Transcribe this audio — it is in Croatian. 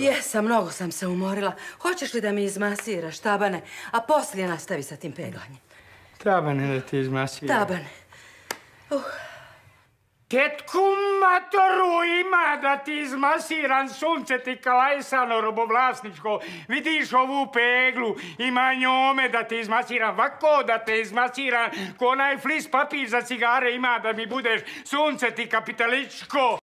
Jesam, mnogo sam se umorila. Hoćeš li da mi izmasiraš tabane, a poslije nastavi sa tim peglanjem? Tabane da ti izmasiraš. Tabane. Uh. Tetku matoru ima da ti izmasiram sunce ti kalajsano robovlasničko. Vidiš ovu peglu, ima njome da te izmasiram, vako da te izmasiram, ko onaj flis papir za cigare ima da mi budeš sunce ti kapitaličko.